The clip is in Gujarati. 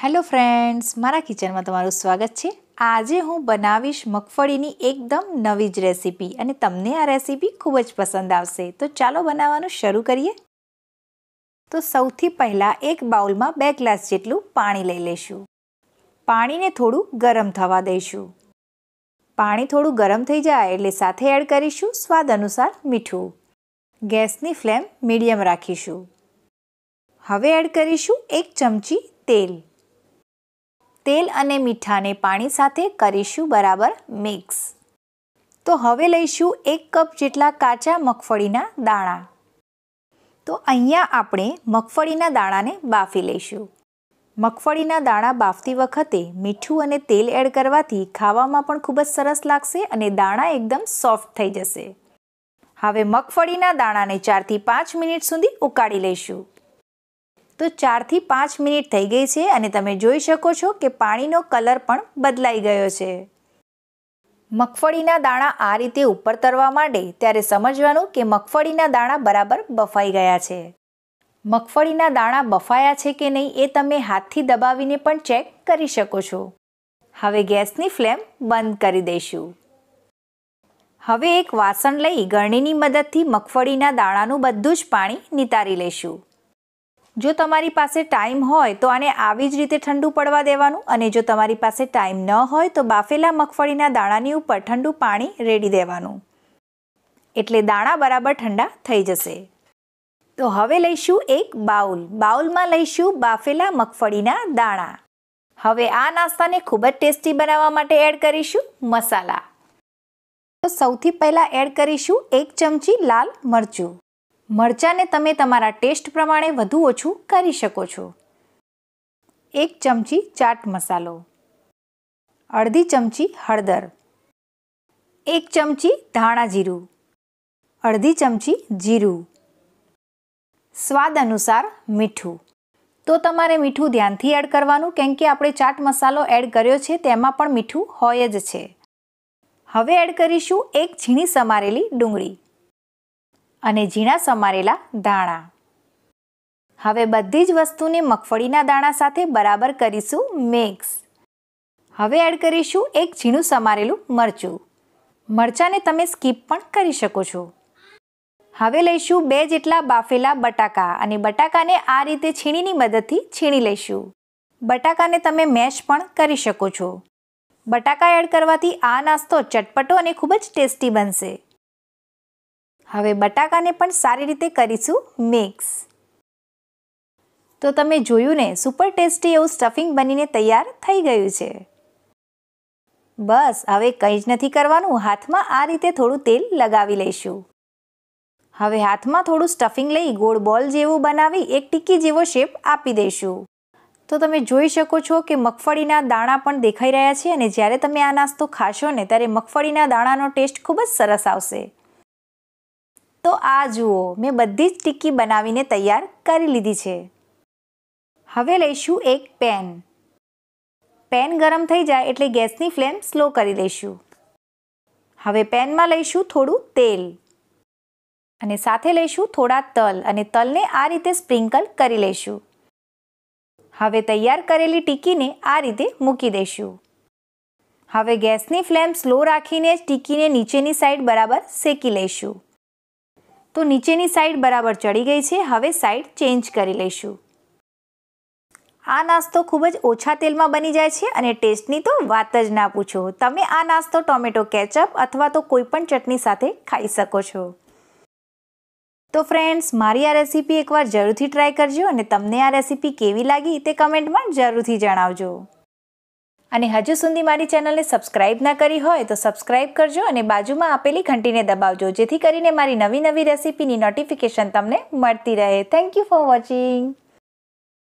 હેલો ફ્રેન્ડ્સ મારા કિચનમાં તમારું સ્વાગત છે આજે હું બનાવીશ મગફળીની એકદમ નવી જ રેસીપી અને તમને આ રેસીપી ખૂબ જ પસંદ આવશે તો ચાલો બનાવવાનું શરૂ કરીએ તો સૌથી પહેલાં એક બાઉલમાં બે ગ્લાસ જેટલું પાણી લઈ લઈશું પાણીને થોડું ગરમ થવા દઈશું પાણી થોડું ગરમ થઈ જાય એટલે સાથે એડ કરીશું સ્વાદ અનુસાર મીઠું ગેસની ફ્લેમ મીડિયમ રાખીશું હવે એડ કરીશું એક ચમચી તેલ તેલ અને મીઠાને પાણી સાથે કરીશું બરાબર મિક્સ તો હવે લઈશું એક કપ જેટલા કાચા મગફળીના દાણા તો અહીંયા આપણે મગફળીના દાણાને બાફી લઈશું મગફળીના દાણા બાફતી વખતે મીઠું અને તેલ એડ કરવાથી ખાવામાં પણ ખૂબ જ સરસ લાગશે અને દાણા એકદમ સોફ્ટ થઈ જશે હવે મગફળીના દાણાને ચારથી પાંચ મિનિટ સુધી ઉકાળી લઈશું તો ચારથી પાંચ મિનિટ થઈ ગઈ છે અને તમે જોઈ શકો છો કે પાણીનો કલર પણ બદલાઈ ગયો છે મગફળીના દાણા આ રીતે ઉપર તરવા માંડે ત્યારે સમજવાનું કે મગફળીના દાણા બરાબર બફાઈ ગયા છે મગફળીના દાણા બફાયા છે કે નહીં એ તમે હાથથી દબાવીને પણ ચેક કરી શકો છો હવે ગેસની ફ્લેમ બંધ કરી દઈશું હવે એક વાસણ લઈ ગરણીની મદદથી મગફળીના દાણાનું બધું જ પાણી નિતારી લઈશું જો તમારી પાસે ટાઈમ હોય તો આને આવી જ રીતે ઠંડુ પડવા દેવાનું અને જો તમારી પાસે ટાઈમ ન હોય તો બાફેલા મગફળીના દાણાની ઉપર ઠંડુ પાણી રેડી દેવાનું એટલે દાણા બરાબર ઠંડા થઈ જશે તો હવે લઈશું એક બાઉલ બાઉલમાં લઈશું બાફેલા મગફળીના દાણા હવે આ નાસ્તાને ખૂબ જ ટેસ્ટી બનાવવા માટે એડ કરીશું મસાલા તો સૌથી પહેલાં એડ કરીશું એક ચમચી લાલ મરચું મરચાંને તમે તમારા ટેસ્ટ પ્રમાણે વધુ ઓછું કરી શકો છો એક ચમચી ચાટ મસાલો અડધી ચમચી હળદર એક ચમચી ધાણા જીરું અડધી ચમચી જીરું સ્વાદ અનુસાર મીઠું તો તમારે મીઠું ધ્યાનથી એડ કરવાનું કેમ કે આપણે ચાટ મસાલો એડ કર્યો છે તેમાં પણ મીઠું હોય જ છે હવે એડ કરીશું એક ઝીણી સમારેલી ડુંગળી અને ઝીણા સમારેલા દાણા હવે બધી જ વસ્તુને મગફળીના દાણા સાથે બરાબર કરીશું મિક્સ હવે એડ કરીશું એક ઝીણું સમારેલું મરચું મરચાંને તમે સ્કીપ પણ કરી શકો છો હવે લઈશું બે જેટલા બાફેલા બટાકા અને બટાકાને આ રીતે છીણીની મદદથી છીણી લઈશું બટાકાને તમે મેશ પણ કરી શકો છો બટાકા એડ કરવાથી આ નાસ્તો ચટપટો અને ખૂબ જ ટેસ્ટી બનશે હવે બટાકાને પણ સારી રીતે કરીશું મિક્સ તો તમે જોયું ને સુપર ટેસ્ટી એવું સ્ટફિંગ બનીને તૈયાર થઈ ગયું છે બસ હવે કંઈ જ નથી કરવાનું હાથમાં આ રીતે થોડું તેલ લગાવી લઈશું હવે હાથમાં થોડું સ્ટફિંગ લઈ ગોળ બોલ જેવું બનાવી એક ટીકી જેવો શેપ આપી દઈશું તો તમે જોઈ શકો છો કે મગફળીના દાણા પણ દેખાઈ રહ્યા છે અને જ્યારે તમે આ નાસ્તો ખાશો ને ત્યારે મગફળીના દાણાનો ટેસ્ટ ખૂબ જ સરસ આવશે તો આ જુઓ મેં બધી જ ટિક્કી બનાવીને તૈયાર કરી લીધી છે હવે લઈશું એક પેન પેન ગરમ થઈ જાય એટલે ગેસની ફ્લેમ સ્લો કરી દઈશું હવે પેનમાં લઈશું થોડું તેલ અને સાથે લઈશું થોડા તલ અને તલને આ રીતે સ્પ્રિંકલ કરી લઈશું હવે તૈયાર કરેલી ટીકીને આ રીતે મૂકી દઈશું હવે ગેસની ફ્લેમ સ્લો રાખીને જ ટીકીને નીચેની સાઈડ બરાબર શેકી લઈશું તો નીચેની સાઈડ બરાબર ચડી ગઈ છે હવે સાઈડ ચેન્જ કરી લઈશું આ નાસ્તો ખૂબ જ ઓછા તેલમાં બની જાય છે અને ટેસ્ટની તો વાત જ ના પૂછો તમે આ નાસ્તો ટોમેટો કેચઅપ અથવા તો કોઈપણ ચટણી સાથે ખાઈ શકો છો તો ફ્રેન્ડ્સ મારી આ રેસીપી એકવાર જરૂરથી ટ્રાય કરજો અને તમને આ રેસીપી કેવી લાગી તે કમેન્ટમાં જરૂરથી જણાવજો અને હજુ સુધી મારી ચેનલને સબસ્ક્રાઈબ ના કરી હોય તો સબસ્ક્રાઇબ કરજો અને બાજુમાં આપેલી ઘંટીને દબાવજો જેથી કરીને મારી નવી નવી રેસીપીની નોટિફિકેશન તમને મળતી રહે થેન્ક યુ ફોર વોચિંગ